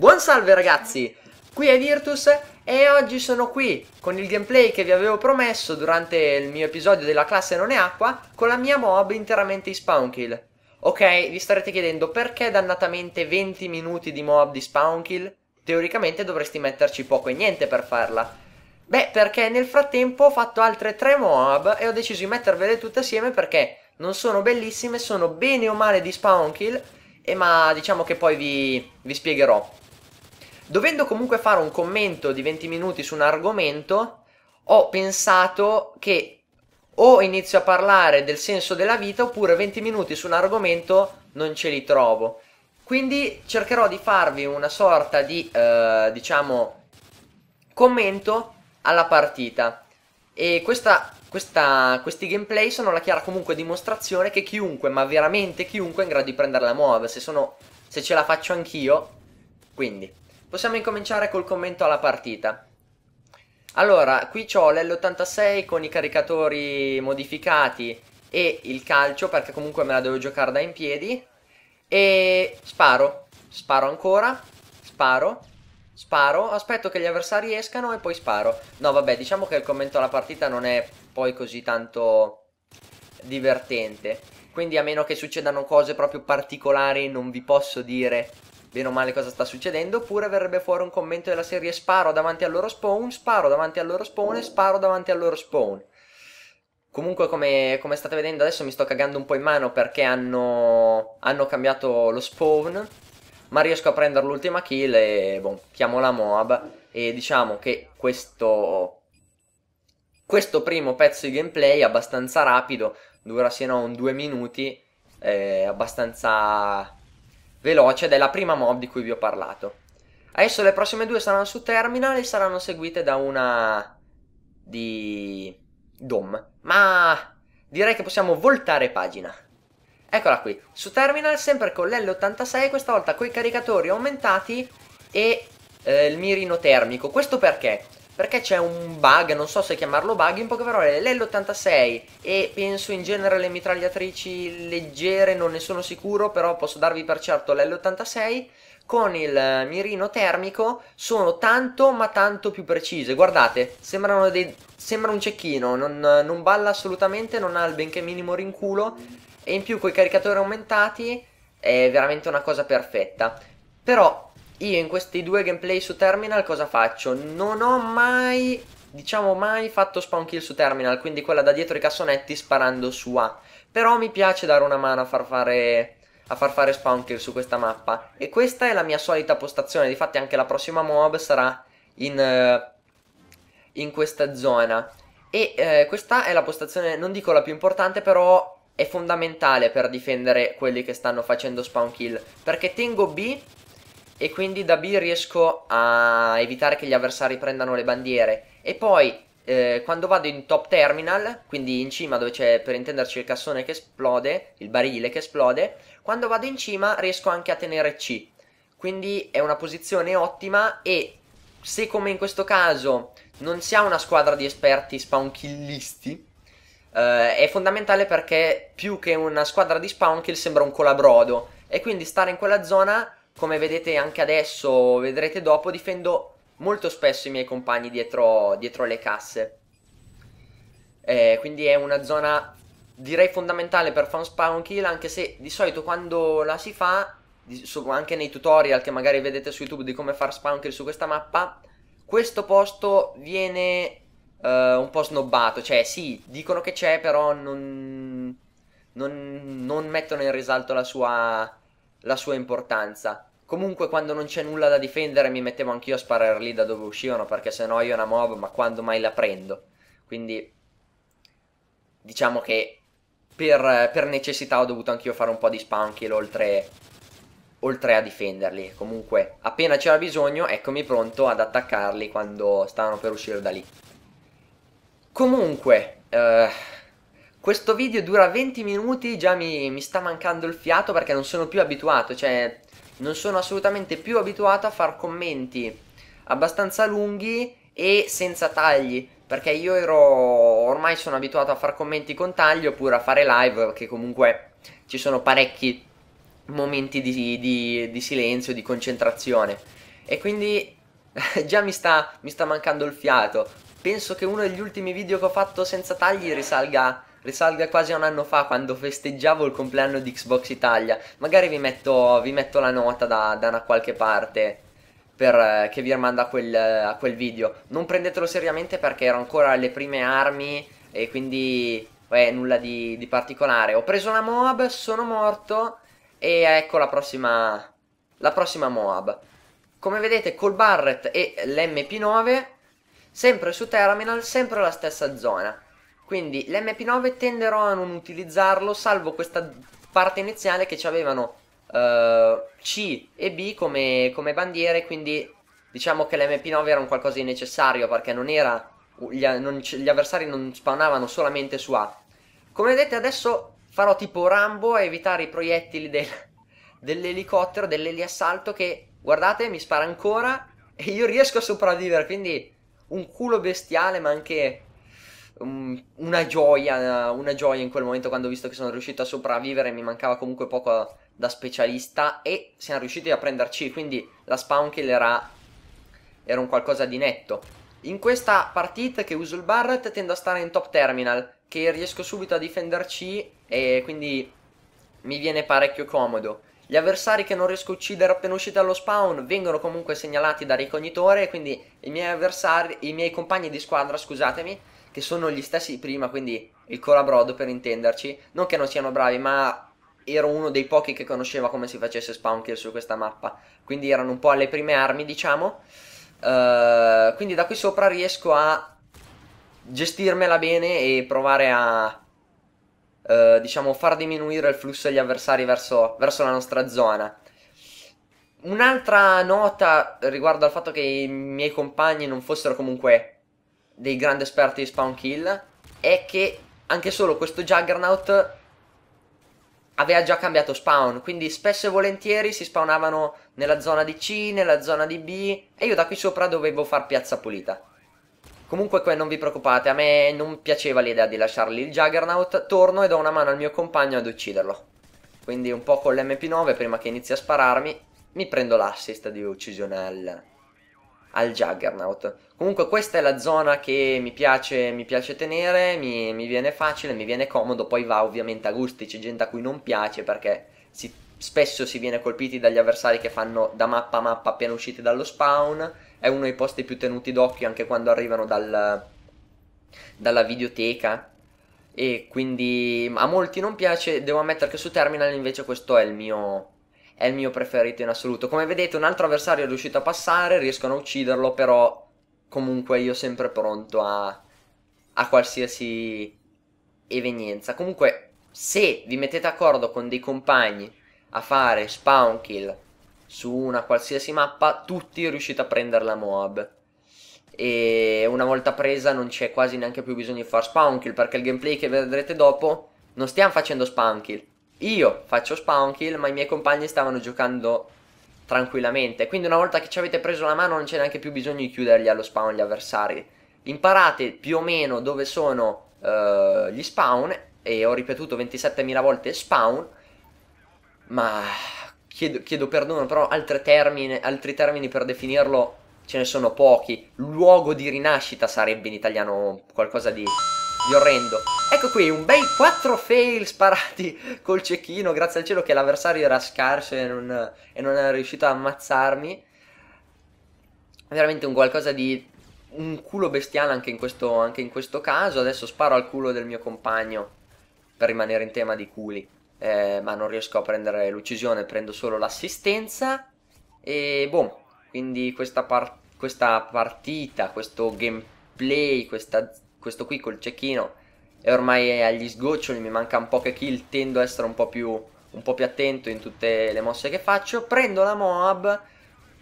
Buon salve ragazzi, qui è Virtus e oggi sono qui con il gameplay che vi avevo promesso durante il mio episodio della classe non è acqua con la mia mob interamente in spawn kill. Ok, vi starete chiedendo perché dannatamente 20 minuti di mob di spawn kill? Teoricamente dovresti metterci poco e niente per farla. Beh, perché nel frattempo ho fatto altre 3 mob e ho deciso di mettervele tutte assieme perché non sono bellissime, sono bene o male di spawn kill, e ma diciamo che poi vi, vi spiegherò. Dovendo comunque fare un commento di 20 minuti su un argomento, ho pensato che o inizio a parlare del senso della vita oppure 20 minuti su un argomento non ce li trovo. Quindi cercherò di farvi una sorta di, eh, diciamo, commento alla partita. E questa, questa, questi gameplay sono la chiara comunque dimostrazione che chiunque, ma veramente chiunque, è in grado di prendere la muove. Se, sono, se ce la faccio anch'io, quindi... Possiamo incominciare col commento alla partita. Allora, qui ho l'L86 con i caricatori modificati e il calcio perché comunque me la devo giocare da in piedi. E sparo, sparo ancora, sparo, sparo, aspetto che gli avversari escano e poi sparo. No vabbè, diciamo che il commento alla partita non è poi così tanto divertente. Quindi a meno che succedano cose proprio particolari non vi posso dire bene o male cosa sta succedendo, oppure verrebbe fuori un commento della serie sparo davanti al loro spawn, sparo davanti al loro spawn e sparo davanti al loro spawn. Comunque come, come state vedendo adesso mi sto cagando un po' in mano perché hanno, hanno cambiato lo spawn, ma riesco a prendere l'ultima kill e boh, chiamo la Moab e diciamo che questo... Questo primo pezzo di gameplay è abbastanza rapido, dura sino a un due minuti, eh, abbastanza veloce ed è la prima mob di cui vi ho parlato. Adesso le prossime due saranno su Terminal e saranno seguite da una di DOM. Ma direi che possiamo voltare pagina. Eccola qui, su Terminal sempre con l'L86, questa volta con i caricatori aumentati e eh, il mirino termico. Questo perché? perché c'è un bug, non so se chiamarlo bug, in poche parole l'L86 e penso in genere le mitragliatrici leggere, non ne sono sicuro, però posso darvi per certo l'L86 con il mirino termico sono tanto ma tanto più precise. Guardate, dei, sembra un cecchino, non, non, balla assolutamente, non ha il benché minimo rinculo e in più con i caricatori aumentati è veramente una cosa perfetta. Però io in questi due gameplay su Terminal cosa faccio? Non ho mai, diciamo mai, fatto spawn kill su Terminal, quindi quella da dietro i cassonetti sparando su A. Però mi piace dare una mano a far fare, a far fare spawn kill su questa mappa. E questa è la mia solita postazione, difatti anche la prossima mob sarà in, eh, in questa zona. E eh, questa è la postazione, non dico la più importante, però è fondamentale per difendere quelli che stanno facendo spawn kill. Perché tengo B e quindi da B riesco a evitare che gli avversari prendano le bandiere e poi eh, quando vado in top terminal, quindi in cima dove c'è per intenderci il cassone che esplode, il barile che esplode, quando vado in cima riesco anche a tenere C. Quindi è una posizione ottima e se come in questo caso non si ha una squadra di esperti spawn killisti, eh, è fondamentale perché più che una squadra di spawn kill sembra un colabrodo e quindi stare in quella zona come vedete anche adesso, vedrete dopo, difendo molto spesso i miei compagni dietro, dietro le casse. Eh, quindi è una zona direi fondamentale per fare un spawn kill, anche se di solito quando la si fa, anche nei tutorial che magari vedete su YouTube di come far spawn kill su questa mappa, questo posto viene uh, un po' snobbato, cioè sì, dicono che c'è, però non, non, non mettono in risalto la sua, la sua importanza. Comunque quando non c'è nulla da difendere mi mettevo anch'io a sparare lì da dove uscivano perché sennò io una mob ma quando mai la prendo. Quindi diciamo che per, per necessità ho dovuto anch'io fare un po' di spam kill oltre, oltre a difenderli. Comunque appena c'era bisogno eccomi pronto ad attaccarli quando stavano per uscire da lì. Comunque... Eh, questo video dura 20 minuti, già mi, mi sta mancando il fiato perché non sono più abituato, cioè non sono assolutamente più abituato a far commenti abbastanza lunghi e senza tagli, perché io ero ormai sono abituato a far commenti con tagli oppure a fare live che comunque ci sono parecchi momenti di, di, di silenzio, di concentrazione e quindi già mi sta, mi sta mancando il fiato penso che uno degli ultimi video che ho fatto senza tagli risalga risalga quasi a un anno fa quando festeggiavo il compleanno di Xbox Italia. Magari vi metto, vi metto la nota da, da una qualche parte per, eh, che vi rimanda a quel, a quel video. Non prendetelo seriamente perché ero ancora alle prime armi e quindi eh, nulla di, di particolare. Ho preso una Moab, sono morto e ecco la prossima, la prossima Moab. Come vedete col Barret e l'MP9 sempre su Terminal, sempre la stessa zona. Quindi l'MP9 tenderò a non utilizzarlo, salvo questa parte iniziale che ci avevano uh, C e B come, come bandiere, quindi diciamo che l'MP9 era un qualcosa di necessario perché non era, gli, non, gli avversari non spawnavano solamente su A. Come vedete adesso farò tipo Rambo a evitare i proiettili del, dell'elicottero, dell'eliassalto che, guardate, mi spara ancora e io riesco a sopravvivere, quindi un culo bestiale ma anche una gioia, una gioia in quel momento quando ho visto che sono riuscito a sopravvivere, mi mancava comunque poco da specialista e siamo riusciti a prenderci, quindi la spawn kill era, era un qualcosa di netto. In questa partita che uso il Barret tendo a stare in top terminal, che riesco subito a difenderci e quindi mi viene parecchio comodo. Gli avversari che non riesco a uccidere appena usciti dallo spawn vengono comunque segnalati da ricognitore, quindi i miei avversari, i miei compagni di squadra, scusatemi, che sono gli stessi di prima, quindi il colabrodo per intenderci, non che non siano bravi, ma ero uno dei pochi che conosceva come si facesse spawn kill su questa mappa, quindi erano un po' alle prime armi, diciamo. Uh, quindi da qui sopra riesco a gestirmela bene e provare a uh, diciamo far diminuire il flusso degli avversari verso, verso la nostra zona. Un'altra nota riguardo al fatto che i miei compagni non fossero comunque dei grandi esperti di spawn kill è che anche solo questo Juggernaut aveva già cambiato spawn, quindi spesso e volentieri si spawnavano nella zona di C, nella zona di B e io da qui sopra dovevo far piazza pulita. Comunque non vi preoccupate, a me non piaceva l'idea di lasciarli il Juggernaut, torno e do una mano al mio compagno ad ucciderlo. Quindi un po' con l'MP9 prima che inizi a spararmi, mi prendo l'assist di uccisione al, al Juggernaut. Comunque questa è la zona che mi piace, mi piace tenere, mi, mi, viene facile, mi viene comodo, poi va ovviamente a gusti, c'è gente a cui non piace perché si, spesso si viene colpiti dagli avversari che fanno da mappa a mappa appena usciti dallo spawn, è uno dei posti più tenuti d'occhio anche quando arrivano dal, dalla videoteca e quindi a molti non piace, devo ammettere che su Terminal invece questo è il mio è il mio preferito in assoluto. Come vedete un altro avversario è riuscito a passare, riescono a ucciderlo, però comunque io sempre pronto a, a qualsiasi evenienza. Comunque se vi mettete d'accordo con dei compagni a fare spawn kill su una qualsiasi mappa, tutti riuscite a prendere la Moab. E una volta presa non c'è quasi neanche più bisogno di fare spawn kill perché il gameplay che vedrete dopo non stiamo facendo spawn kill, io faccio spawn kill, ma i miei compagni stavano giocando tranquillamente. Quindi una volta che ci avete preso la mano non c'è neanche più bisogno di chiudergli allo spawn gli avversari. Imparate più o meno dove sono uh, gli spawn, e ho ripetuto 27.000 volte spawn, ma chiedo, chiedo perdono, però termine, altri termini per definirlo ce ne sono pochi. Luogo di rinascita sarebbe in italiano qualcosa di vi orrendo. Ecco qui, un bei 4 fail sparati col cecchino, grazie al cielo che l'avversario era scarso e non, e non era riuscito a ammazzarmi. Veramente un qualcosa di... un culo bestiale anche in questo, anche in questo caso. Adesso sparo al culo del mio compagno per rimanere in tema di culi. Eh, ma non riesco a prendere l'uccisione, prendo solo l'assistenza. E boom, quindi questa, par questa partita, questo gameplay, questa questo qui col cecchino è ormai agli sgoccioli, mi manca un po' che kill, tendo a essere un po' più un po' più attento in tutte le mosse che faccio. Prendo la Moab,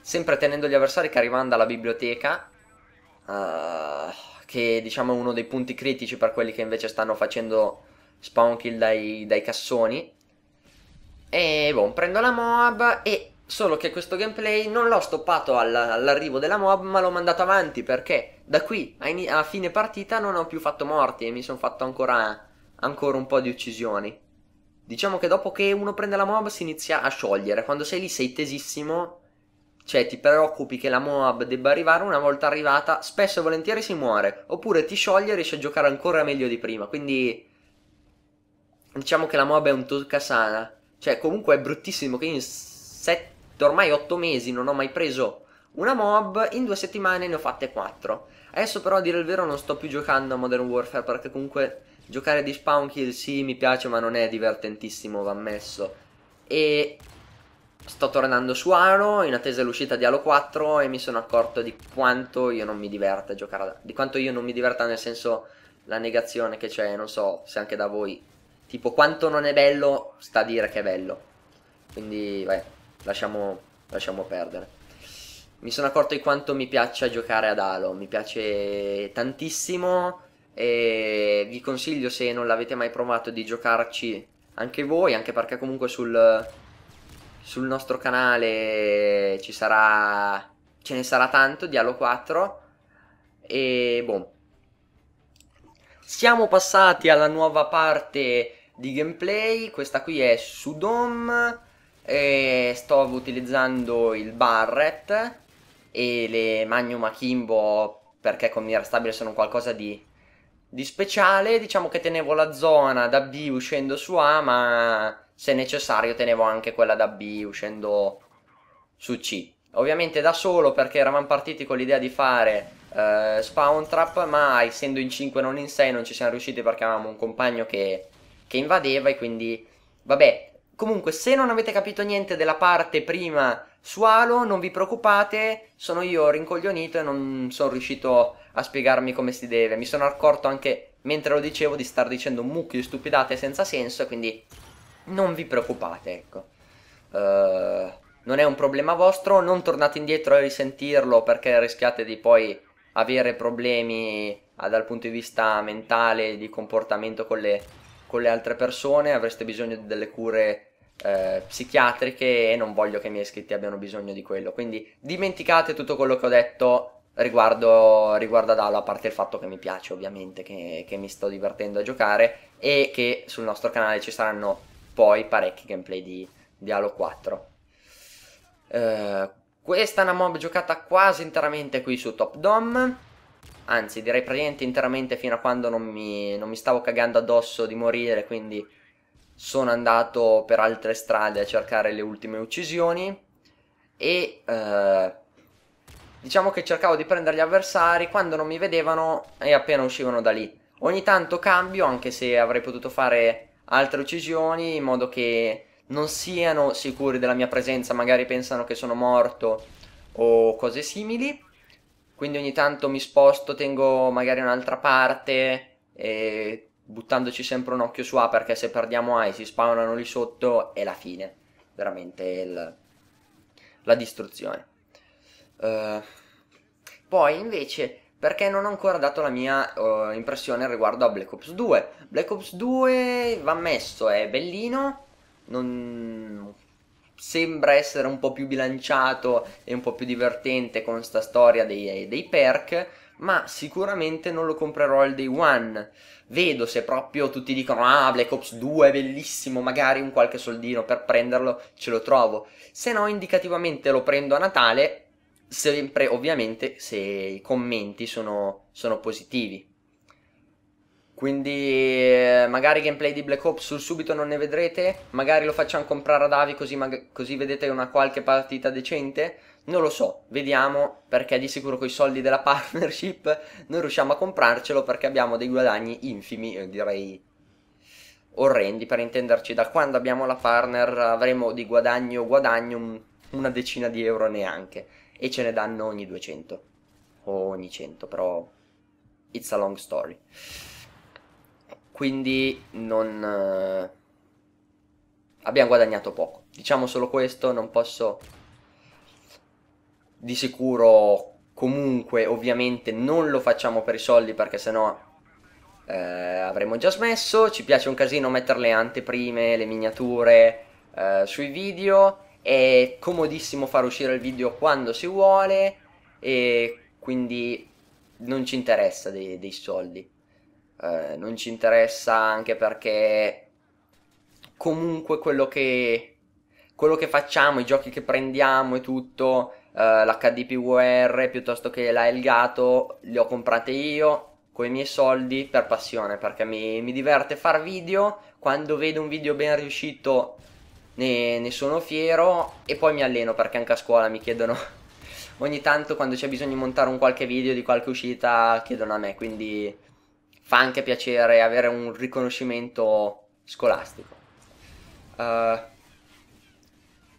sempre tenendo gli avversari che arrivano dalla biblioteca, uh, che diciamo è uno dei punti critici per quelli che invece stanno facendo spawn kill dai, dai cassoni. E boh, prendo la Moab e solo che questo gameplay non l'ho stoppato all'arrivo della Moab ma l'ho mandato avanti perché da qui a, in- a, fine partita non ho più fatto morti e mi sono fatto ancora, ancora, un po' di uccisioni. Diciamo che dopo che uno prende la mob si inizia a sciogliere. Quando sei lì sei tesissimo, cioè ti preoccupi che la mob debba arrivare. Una volta arrivata, spesso e volentieri si muore. Oppure ti scioglie e riesci a giocare ancora meglio di prima. Quindi diciamo che la mob è un tocca sana. Cioè comunque è bruttissimo che in sette, ormai 8 mesi non ho mai preso una mob in due settimane ne ho fatte 4. Adesso però a dire il vero non sto più giocando a Modern Warfare perché comunque giocare di spawn kill sì mi piace ma non è divertentissimo va ammesso. E sto tornando su Aro in attesa dell'uscita di Halo 4 e mi sono accorto di quanto io non mi diverta a giocare a... di quanto io non mi diverta nel senso la negazione che c'è, non so se anche da voi tipo quanto non è bello sta a dire che è bello. Quindi vabbè, lasciamo, lasciamo perdere mi sono accorto di quanto mi piaccia giocare ad Halo, mi piace tantissimo e vi consiglio se non l'avete mai provato di giocarci anche voi, anche perché comunque sul, sul nostro canale ci sarà, ce ne sarà tanto di Halo 4 e boh. Siamo passati alla nuova parte di gameplay, questa qui è su Sudom e sto utilizzando il Barret e le Magnum Akimbo perché con mira stabile sono qualcosa di, di speciale, diciamo che tenevo la zona da B uscendo su A, ma se necessario tenevo anche quella da B uscendo su C. Ovviamente da solo perché eravamo partiti con l'idea di fare eh, spawn trap, ma essendo in 5 non in 6 non ci siamo riusciti perché avevamo un compagno che, che invadeva e quindi vabbè. Comunque se non avete capito niente della parte prima Sualo, non vi preoccupate, sono io rincoglionito e non sono riuscito a spiegarmi come si deve. Mi sono accorto anche mentre lo dicevo di star dicendo un mucchio di stupidate senza senso, quindi non vi preoccupate, ecco. Uh, non è un problema vostro, non tornate indietro a risentirlo perché rischiate di poi avere problemi ah, dal punto di vista mentale, di comportamento con le, con le altre persone, avreste bisogno delle cure eh, psichiatriche e non voglio che i miei iscritti abbiano bisogno di quello. Quindi dimenticate tutto quello che ho detto riguardo, riguardo ad Halo, a parte il fatto che mi piace ovviamente, che, che mi sto divertendo a giocare e che sul nostro canale ci saranno poi parecchi gameplay di, di Halo 4. Eh, questa è una mob giocata quasi interamente qui su Top Dom. Anzi, direi praticamente interamente fino a quando non mi, non mi stavo cagando addosso di morire, quindi sono andato per altre strade a cercare le ultime uccisioni e eh, diciamo che cercavo di prendere gli avversari quando non mi vedevano e appena uscivano da lì. Ogni tanto cambio anche se avrei potuto fare altre uccisioni in modo che non siano sicuri della mia presenza, magari pensano che sono morto o cose simili. Quindi ogni tanto mi sposto, tengo magari un'altra parte e buttandoci sempre un occhio su A perché se perdiamo A e si spawnano lì sotto è la fine, veramente il, la distruzione. Uh, poi invece perché non ho ancora dato la mia uh, impressione riguardo a Black Ops 2. Black Ops 2 va messo, è bellino, non... sembra essere un po' più bilanciato e un po' più divertente con sta storia dei, dei perk ma sicuramente non lo comprerò al day one. Vedo se proprio tutti dicono ah Black Ops 2 è bellissimo, magari un qualche soldino per prenderlo ce lo trovo. Se no indicativamente lo prendo a Natale, sempre ovviamente se i commenti sono, sono positivi. Quindi eh, magari gameplay di Black Ops sul subito non ne vedrete, magari lo facciamo comprare ad Avi così, così vedete una qualche partita decente. Non lo so, vediamo perché di sicuro con i soldi della partnership non riusciamo a comprarcelo perché abbiamo dei guadagni infimi, eh, direi orrendi per intenderci. Da quando abbiamo la partner avremo di guadagno guadagno una decina di euro neanche e ce ne danno ogni 200 o ogni 100, però it's a long story quindi non... Eh, abbiamo guadagnato poco. Diciamo solo questo, non posso di sicuro comunque ovviamente non lo facciamo per i soldi perché sennò eh, avremmo già smesso. Ci piace un casino mettere le anteprime, le miniature eh, sui video. È comodissimo far uscire il video quando si vuole e quindi non ci interessa dei, dei soldi. Eh, non ci interessa anche perché comunque quello che, quello che facciamo, i giochi che prendiamo e tutto, eh, l'HDPVR piuttosto che la Elgato, li ho comprate io con i miei soldi per passione perché mi, mi diverte far video, quando vedo un video ben riuscito ne, ne sono fiero e poi mi alleno perché anche a scuola mi chiedono ogni tanto quando c'è bisogno di montare un qualche video di qualche uscita chiedono a me, quindi fa anche piacere avere un riconoscimento scolastico. Uh,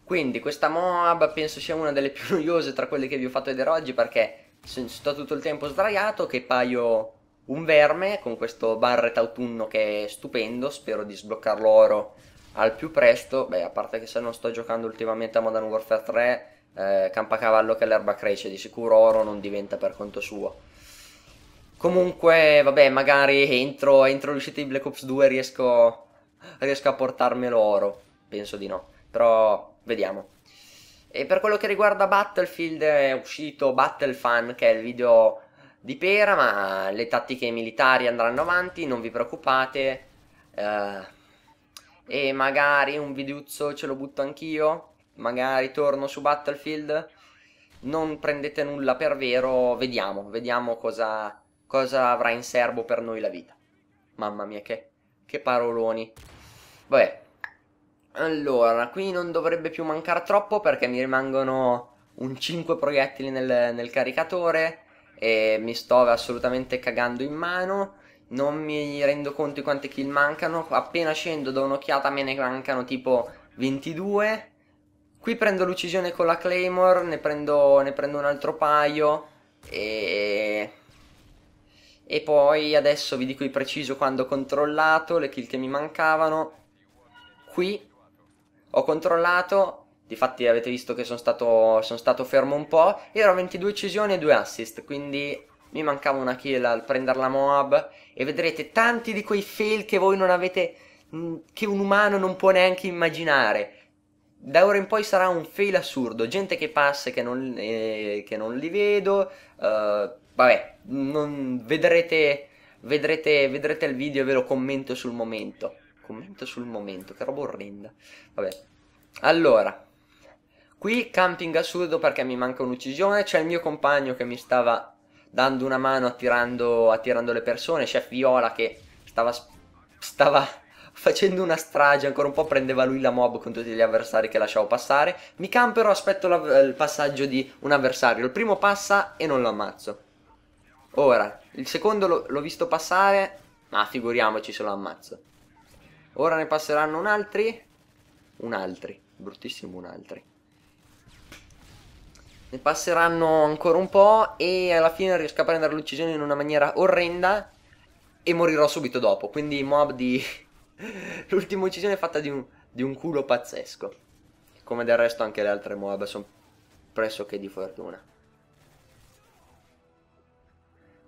quindi questa Moab penso sia una delle più noiose tra quelle che vi ho fatto vedere oggi perché sto tutto il tempo sdraiato che paio un verme con questo barret autunno che è stupendo, spero di sbloccarlo oro al più presto, beh a parte che se non sto giocando ultimamente a Modern Warfare 3 eh, cavallo che l'erba cresce, di sicuro oro non diventa per conto suo. Comunque, vabbè, magari entro, entro l'uscita di Black Ops 2 riesco, riesco a portarmelo oro. Penso di no. Però, vediamo. E per quello che riguarda Battlefield è uscito Battle Fun, che è il video di Pera, ma le tattiche militari andranno avanti, non vi preoccupate. Eh, e magari un videuzzo ce lo butto anch'io, magari torno su Battlefield. Non prendete nulla per vero, vediamo, vediamo cosa, cosa avrà in serbo per noi la vita. Mamma mia che, che paroloni. Vabbè. Allora, qui non dovrebbe più mancare troppo perché mi rimangono un 5 proiettili nel, nel caricatore e mi sto assolutamente cagando in mano. Non mi rendo conto di quante kill mancano. Appena scendo do un'occhiata me ne mancano tipo 22. Qui prendo l'uccisione con la Claymore, ne prendo, ne prendo un altro paio e e poi adesso vi dico di preciso quando ho controllato le kill che mi mancavano qui ho controllato difatti avete visto che sono stato, sono stato fermo un po' ero a 22 uccisioni e 2 assist quindi mi mancava una kill al prendere la Moab e vedrete tanti di quei fail che voi non avete mm, che un umano non può neanche immaginare da ora in poi sarà un fail assurdo gente che passa e che non, eh, che non li vedo eh, Vabbè, non, vedrete, vedrete, vedrete il video e ve lo commento sul momento. Commento sul momento, che roba orrenda. Vabbè. Allora, qui camping assurdo perché mi manca un'uccisione. C'è il mio compagno che mi stava dando una mano attirando, attirando le persone. C'è Viola che stava, stava facendo una strage, ancora un po' prendeva lui la mob con tutti gli avversari che lasciavo passare. Mi camperò, aspetto la, il passaggio di un avversario. Il primo passa e non lo ammazzo. Ora, il secondo l'ho visto passare, ma figuriamoci se lo ammazzo. Ora ne passeranno un altri. Un altri. Bruttissimo un altri. Ne passeranno ancora un po' e alla fine riesco a prendere l'uccisione in una maniera orrenda e morirò subito dopo. Quindi mob di... L'ultima uccisione è fatta di un, di un culo pazzesco. Come del resto anche le altre mob sono pressoché di fortuna.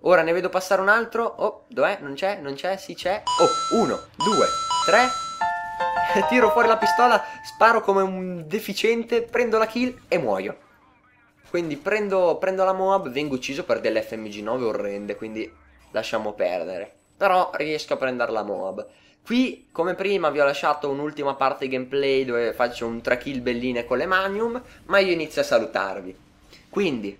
Ora ne vedo passare un altro. Oh, dov'è? Non c'è? Non c'è? Sì, c'è. Oh, uno, due, tre. Tiro fuori la pistola, sparo come un deficiente, prendo la kill e muoio. Quindi prendo, prendo la Moab, vengo ucciso per delle FMG9 orrende, quindi lasciamo perdere. Però riesco a prendere la Moab. Qui, come prima, vi ho lasciato un'ultima parte di gameplay dove faccio un 3 kill belline con le Magnum, ma io inizio a salutarvi. Quindi,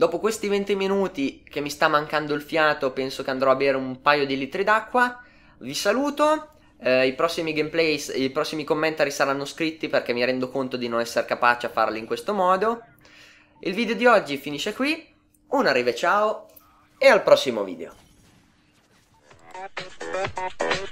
Dopo questi 20 minuti che mi sta mancando il fiato, penso che andrò a bere un paio di litri d'acqua. Vi saluto. Eh, I prossimi gameplay, i prossimi commentari saranno scritti perché mi rendo conto di non essere capace a farli in questo modo. Il video di oggi finisce qui. Un arrive ciao e al prossimo video.